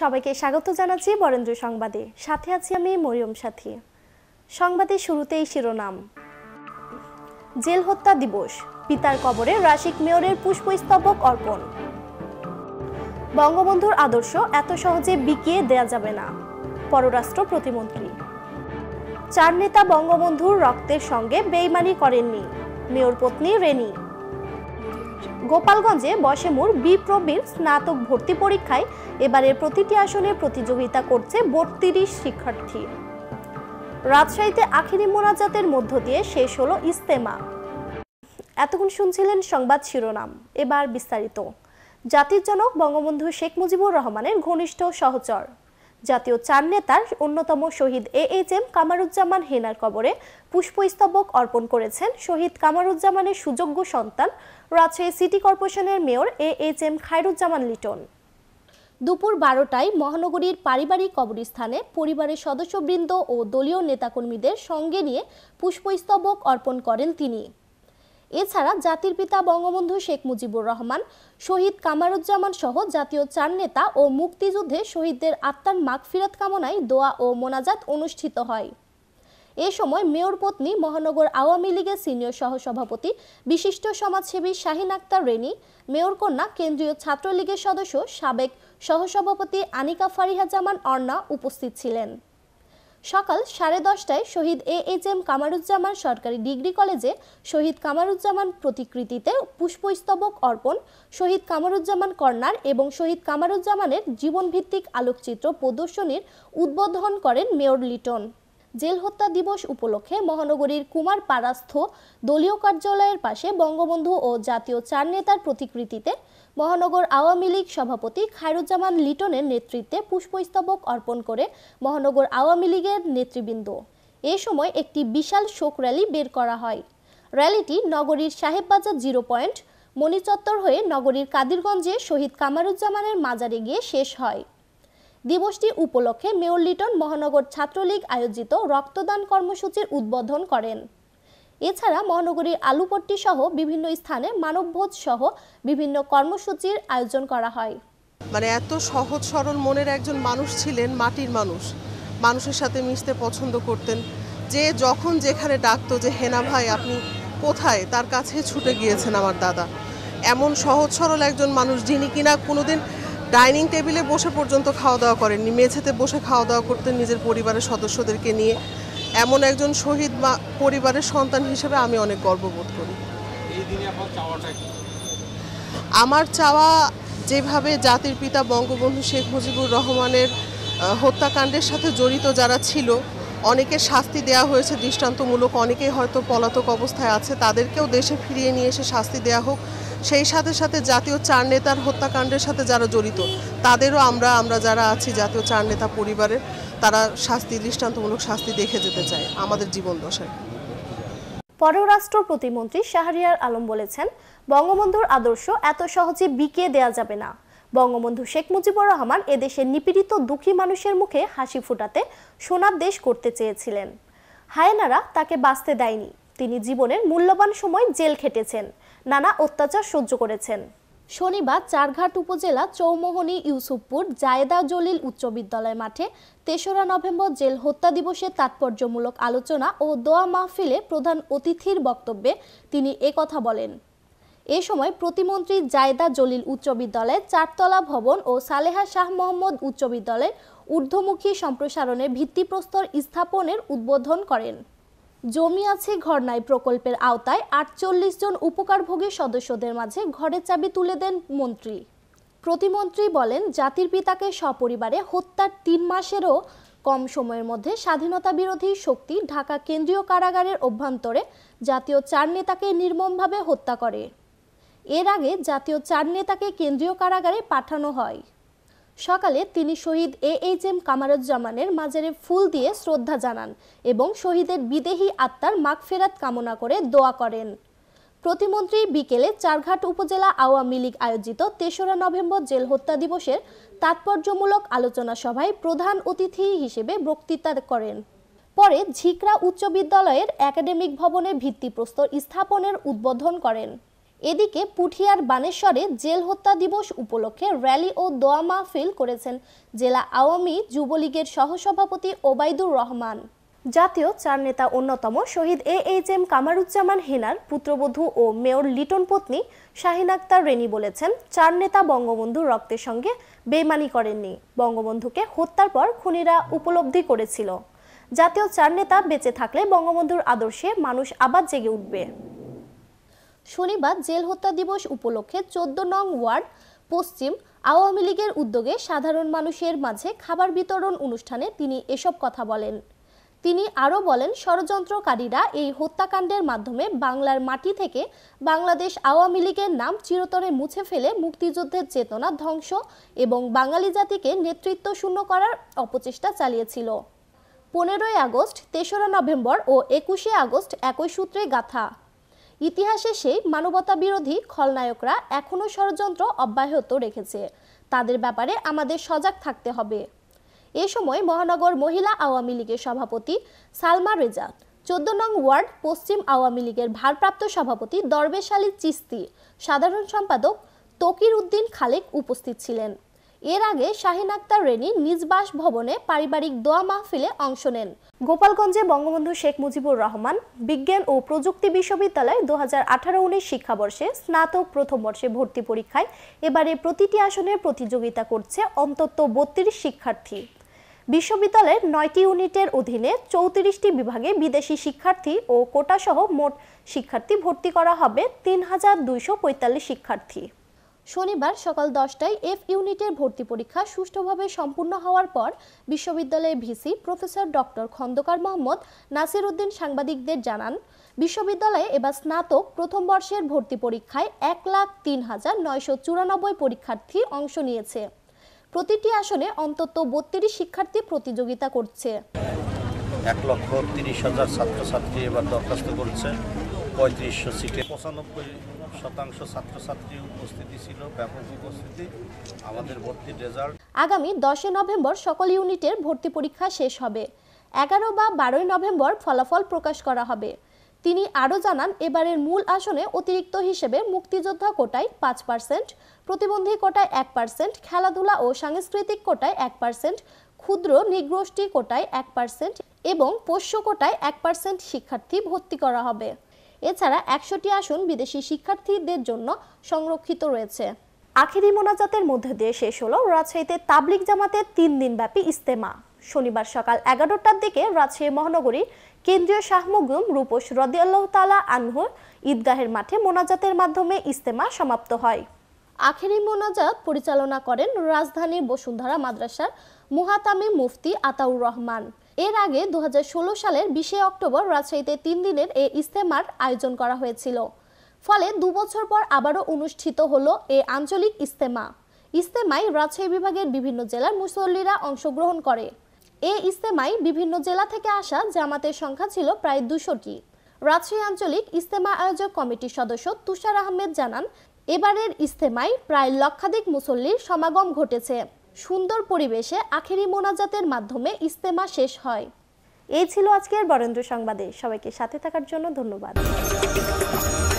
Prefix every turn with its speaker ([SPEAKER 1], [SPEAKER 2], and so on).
[SPEAKER 1] সবাইকে স্বাগত জানাচ্ছি বরেন্দ্র সংবাদে সাথে আছি আমি মরিয়ম সাথী সংবাদে শুরুতেই শিরোনাম জেল হত্যা দিবস পিতার কবরে রাশিক মেয়রের পুষ্পস্তবক অর্পণ বঙ্গবন্ধুর আদর্শ এত সহজে বিকিয়ে দেয়া যাবে না পররাষ্ট্র প্রতিমন্ত্রী চার নেতা বঙ্গবন্ধুর রক্তের সঙ্গে বেইমানি করেননি মেয়র পত্নী রেনি গোপালগঞ্জে বসেমুর বিপ্রবীর স্নাতক ভর্তি পরীক্ষায় এবারের প্রতিটি আসনে প্রতিযোগিতা করছে বত্রিশ শিক্ষার্থী রাজশাহীতে আখিরি মোনাজাতের মধ্য দিয়ে শেষ হলো ইস্তেমা এতক্ষণ শুনছিলেন সংবাদ শিরোনাম এবার বিস্তারিত জাতির জনক বঙ্গবন্ধু শেখ মুজিবুর রহমানের ঘনিষ্ঠ সহচর জাতীয় চার নেতার অন্যতম শহীদ এ এইচ এম কামারুজ্জামান হেনার কবরে পুষ্পস্তবক অর্পণ করেছেন শহীদ কামারুজ্জামানের সুযোগ্য সন্তান রাজশাহী সিটি কর্পোরেশনের mayor A H M Khairuzzaman Liton দুপুর বারোটায় মহানগরীর পারিবারিক কবরস্থানে পরিবারের সদস্যবৃন্দ ও দলীয় নেতাকর্মীদের সঙ্গে নিয়ে পুষ্পস্তবক অর্পণ করেন তিনি এছাড়া জাতির পিতা বঙ্গবন্ধু শেখ মুজিবুর রহমান শহীদ কামারুজ্জামান সহ জাতীয় চার নেতা ও মুক্তিযুদ্ধে শহীদদের আত্মার মাগফিরাত কামনায় দোয়া ও মোনাজাত অনুষ্ঠিত হয় এ সময় মেয়র পত্নী মহানগর আওয়ামী লীগের সিনিয়র সহসভাপতি বিশিষ্ট সমাজসেবী শাহিন আক্তার রেনি মেয়র কন্যা কেন্দ্রীয় ছাত্রলীগের সদস্য সাবেক সহসভাপতি আনিকা ফারিহা জামান অর্ণা উপস্থিত ছিলেন সকাল সাড়ে দশটায় শহীদ এ এইচ এম কামারুজ্জামান সরকারি ডিগ্রি কলেজে শহীদ কামারুজ্জামান প্রতিকৃতিতে পুষ্পস্তবক অর্পণ শহীদ কামারুজ্জামান কর্নার এবং শহীদ কামারুজ্জামানের জীবনভিত্তিক আলোকচিত্র প্রদর্শনীর উদ্বোধন করেন মেয়র লিটন জেল হত্যা দিবস উপলক্ষে মহানগরীর কুমার পারাস্থ দলীয় কার্যালয়ের পাশে বঙ্গবন্ধু ও জাতীয় চার নেতার প্রতিকৃতিতে মহানগর আওয়ামী লীগ সভাপতি খায়রুজ্জামান লিটনের নেতৃত্বে পুষ্পস্তবক অর্পণ করে মহানগর আওয়ামী লীগের নেতৃবৃন্দ এ সময় একটি বিশাল শোক র্যালি বের করা হয় র্যালিটি নগরীর সাহেববাজার জিরো পয়েন্ট মণিচত্বর হয়ে নগরীর কাদিরগঞ্জে শহীদ কামারুজ্জামানের মাজারে গিয়ে শেষ হয় দিবসটি উপলক্ষে মেয়র লিটন মহানগর ছাত্রলীগ আয়োজিত রক্তদান কর্মসূচির উদ্বোধন করেন এছাড়া মহানগরীর আলুপট্টি সহ বিভিন্ন স্থানে মানববোধ সহ বিভিন্ন কর্মসূচির আয়োজন করা হয় মানে এত সহজ সরল মনের একজন মানুষ ছিলেন মাটির মানুষ মানুষের সাথে মিশতে পছন্দ করতেন যে যখন যেখানে ডাকতো যে হেনা ভাই আপনি কোথায় তার কাছে ছুটে গিয়েছেন আমার দাদা এমন সহজ সরল একজন মানুষ যিনি কিনা কোনোদিন ডাইনিং টেবিলে বসে পর্যন্ত খাওয়া দাওয়া করেননি মেঝেতে বসে খাওয়া দাওয়া করতেন নিজের পরিবারের সদস্যদেরকে নিয়ে এমন একজন শহীদ মা পরিবারের সন্তান হিসেবে আমি অনেক গর্ববোধ করি আমার চাওয়া যেভাবে জাতির পিতা বঙ্গবন্ধু শেখ মুজিবুর রহমানের হত্যাকাণ্ডের সাথে জড়িত যারা ছিল অনেকে শাস্তি দেওয়া হয়েছে দৃষ্টান্তমূলক অনেকেই হয়তো পলাতক অবস্থায় আছে তাদেরকেও দেশে ফিরিয়ে নিয়ে এসে শাস্তি দেওয়া হোক সেই সাথে সাথে জাতীয় চার নেতার হত্যাকাণ্ডের সাথে যারা জড়িত তাদেরও আমরা আমরা যারা আছি জাতীয় চার নেতা পরিবারের তারা শাস্তি দৃষ্টান্তমূলক শাস্তি দেখে যেতে চায় আমাদের জীবন দশায় পররাষ্ট্র প্রতিমন্ত্রী শাহরিয়ার আলম বলেছেন বঙ্গবন্ধুর আদর্শ এত সহজে বিকে দেয়া যাবে না বঙ্গবন্ধু শেখ মুজিবুর রহমান এদেশের নিপীড়িত দুঃখী মানুষের মুখে হাসি ফুটাতে সোনার দেশ করতে চেয়েছিলেন হায়নারা তাকে বাঁচতে দেয়নি তিনি জীবনের মূল্যবান সময় জেল খেটেছেন নানা অত্যাচার সহ্য করেছেন শনিবার চারঘাট উপজেলা চৌমোহনী ইউসুফপুর জায়েদা জলিল উচ্চ বিদ্যালয় মাঠে তেসরা নভেম্বর জেল হত্যা দিবসের তাৎপর্যমূলক আলোচনা ও দোয়া মাহফিলে প্রধান অতিথির বক্তব্যে তিনি একথা বলেন এ সময় প্রতিমন্ত্রী জায়দা জলিল উচ্চ বিদ্যালয়ের চারতলা ভবন ও সালেহা শাহ মোহাম্মদ উচ্চ বিদ্যালয়ের ঊর্ধ্বমুখী সম্প্রসারণের ভিত্তিপ্রস্তর স্থাপনের উদ্বোধন করেন জমি আছে ঘর নাই প্রকল্পের আওতায় আটচল্লিশ জন উপকারভোগী সদস্যদের মাঝে ঘরের চাবি তুলে দেন মন্ত্রী প্রতিমন্ত্রী বলেন জাতির পিতাকে সপরিবারে হত্যার তিন মাসেরও কম সময়ের মধ্যে স্বাধীনতা বিরোধী শক্তি ঢাকা কেন্দ্রীয় কারাগারের অভ্যন্তরে জাতীয় চার নেতাকে নির্মমভাবে হত্যা করে এর আগে জাতীয় চার নেতাকে কেন্দ্রীয় কারাগারে পাঠানো হয় সকালে তিনি শহীদ এ এইচ এম কামারুজ্জামানের মাজারে ফুল দিয়ে শ্রদ্ধা জানান এবং শহীদের বিদেহী আত্মার মাগফেরাত কামনা করে দোয়া করেন প্রতিমন্ত্রী বিকেলে চারঘাট উপজেলা আওয়ামী লীগ আয়োজিত তেসরা নভেম্বর জেল হত্যা দিবসের তাৎপর্যমূলক আলোচনা সভায় প্রধান অতিথি হিসেবে বক্তৃতা করেন পরে ঝিকরা উচ্চ বিদ্যালয়ের একাডেমিক ভবনে ভিত্তিপ্রস্তর স্থাপনের উদ্বোধন করেন এদিকে পুঠিয়ার বানেশ্বরে জেল হত্যা দিবস উপলক্ষে র্যালি ও দোয়া মাহফিল করেছেন জেলা আওয়ামী যুবলীগের সহসভাপতি ওবায়দুর রহমান জাতীয় চার নেতা অন্যতম শহীদ এ এইচ এম কামারুজ্জামান হেনার পুত্রবধূ ও মেয়র লিটন পত্নী শাহিন আক্তার রেনি বলেছেন চার নেতা বঙ্গবন্ধুর রক্তের সঙ্গে বেমানি করেননি বঙ্গবন্ধুকে হত্যার পর খুনিরা উপলব্ধি করেছিল জাতীয় চার নেতা বেঁচে থাকলে বঙ্গবন্ধুর আদর্শে মানুষ আবার জেগে উঠবে শনিবার জেল হত্যা দিবস উপলক্ষে চোদ্দ নং ওয়ার্ড পশ্চিম আওয়ামী লীগের উদ্যোগে সাধারণ মানুষের মাঝে খাবার বিতরণ অনুষ্ঠানে তিনি এসব কথা বলেন তিনি আরও বলেন ষড়যন্ত্রকারীরা এই হত্যাকাণ্ডের মাধ্যমে বাংলার মাটি থেকে বাংলাদেশ আওয়ামী লীগের নাম চিরতরে মুছে ফেলে মুক্তিযুদ্ধের চেতনা ধ্বংস এবং বাঙালি জাতিকে নেতৃত্ব শূন্য করার অপচেষ্টা চালিয়েছিল পনেরোই আগস্ট তেসরা নভেম্বর ও একুশে আগস্ট একই সূত্রে গাথা ইতিহাসে সেই মানবতা বিরোধী খলনায়করা এখনও ষড়যন্ত্র অব্যাহত রেখেছে তাদের ব্যাপারে আমাদের সজাগ থাকতে হবে এ সময় মহানগর মহিলা আওয়ামী লীগের সভাপতি সালমা রেজা চোদ্দ নং ওয়ার্ড পশ্চিম আওয়ামী লীগের ভারপ্রাপ্ত সভাপতি দরবেশ আলী চিস্তি সাধারণ সম্পাদক তকির উদ্দিন খালেক উপস্থিত ছিলেন এর আগে শাহিন আক্তার রেনি নিজ ভবনে পারিবারিক দোয়া মাহফিলে অংশ নেন গোপালগঞ্জে বঙ্গবন্ধু শেখ মুজিবুর রহমান বিজ্ঞান ও প্রযুক্তি বিশ্ববিদ্যালয় দু হাজার আঠারো উনিশ শিক্ষাবর্ষে স্নাতক প্রথম বর্ষে ভর্তি পরীক্ষায় এবারে প্রতিটি আসনের প্রতিযোগিতা করছে অন্তত বত্রিশ শিক্ষার্থী বিশ্ববিদ্যালয়ের নয়টি ইউনিটের অধীনে চৌত্রিশটি বিভাগে বিদেশি শিক্ষার্থী ও কোটাসহ মোট শিক্ষার্থী ভর্তি করা হবে তিন হাজার দুইশো পঁয়তাল্লিশ শিক্ষার্থী শনিবার সকাল দশটায় এফ ইউনিটের ভর্তি পরীক্ষা সুষ্ঠুভাবে সম্পূর্ণ হওয়ার পর বিশ্ববিদ্যালয়ের VC professor doctor Khandaker Mohammad Nasir Uddin সাংবাদিকদের জানান বিশ্ববিদ্যালয়ে এবার স্নাতক প্রথম বর্ষের ভর্তি পরীক্ষায় এক লাখ তিন হাজার নয়শো চুরানব্বই পরীক্ষার্থী অংশ নিয়েছে প্রতিটি আসনে অন্তত বত্রিশ শিক্ষার্থী প্রতিযোগিতা করছে এক লক্ষ তিরিশ হাজার ছাত্রছাত্রী এবার দরখাস্ত করছে পঁয়ত্রিশশো সিটে পঁচানব্বই শতাংশ ছাত্রছাত্রী উপস্থিতি ছিল ব্যাপক উপস্থিতি আমাদের ভর্তির রেজাল্ট আগামী দশই নভেম্বর সকল ইউনিটের ভর্তি পরীক্ষা শেষ হবে এগারো বা বারোই নভেম্বর ফলাফল প্রকাশ করা হবে তিনি আরও জানান এবারের মূল আসনে অতিরিক্ত হিসেবে মুক্তিযোদ্ধা কোটায় পাঁচ পার্সেন্ট প্রতিবন্ধী কোটায় এক পার্সেন্ট খেলাধুলা ও সাংস্কৃতিক কোটায় এক পার্সেন্ট ক্ষুদ্র নিগোষ্ঠী কোটায় এক পার্সেন্ট এবং পোষ্য কোটায় এক পার্সেন্ট শিক্ষার্থী ভর্তি করা হবে এছাড়া একশোটি আসন বিদেশি শিক্ষার্থীদের জন্য সংরক্ষিত রয়েছে আখেরি মোনাজাতের মধ্য দিয়ে শেষ হলো রাজশাহীতে তাবলিক জামাতের তিন দিনব্যাপী ইস্তেমা শনিবার সকাল এগারোটার দিকে রাজশাহী মহানগরীর কেন্দ্রীয় শাহমুগুম রূপস রদিয়াল্লাহ তালা আনহুর ঈদগাহের মাঠে মোনাজাতের মাধ্যমে ইস্তেমা সমাপ্ত হয় আখেরি মোনাজাত পরিচালনা করেন রাজধানীর বসুন্ধরা মাদ্রাসার মুহাতামে মুফতি আতাউর রহমান এর আগে দু সালের বিশে অক্টোবর রাজশাহীতে তিন দিনের এ ইস্তেমার আয়োজন করা হয়েছিল ফলে দু বছর পর আবারও অনুষ্ঠিত হলো এ আঞ্চলিক ইস্তেমা ইস্তেমায় রাজশাহী বিভাগের বিভিন্ন জেলার মুসল্লিরা অংশগ্রহণ করে এ ইস্তেমায় বিভিন্ন জেলা থেকে আসা জামাতের সংখ্যা ছিল প্রায় দুশোটি রাজশাহী আঞ্চলিক ইস্তেমা আয়োজক কমিটির সদস্য তুষার আহমেদ জানান এবারের ইস্তেমায় প্রায় লক্ষাধিক মুসল্লির সমাগম ঘটেছে সুন্দর পরিবেশে আখেরি মোনাজাতের মাধ্যমে ইস্তেমা শেষ হয় এই ছিল আজকের বরেন্দ্র সংবাদে সবাইকে সাথে থাকার জন্য ধন্যবাদ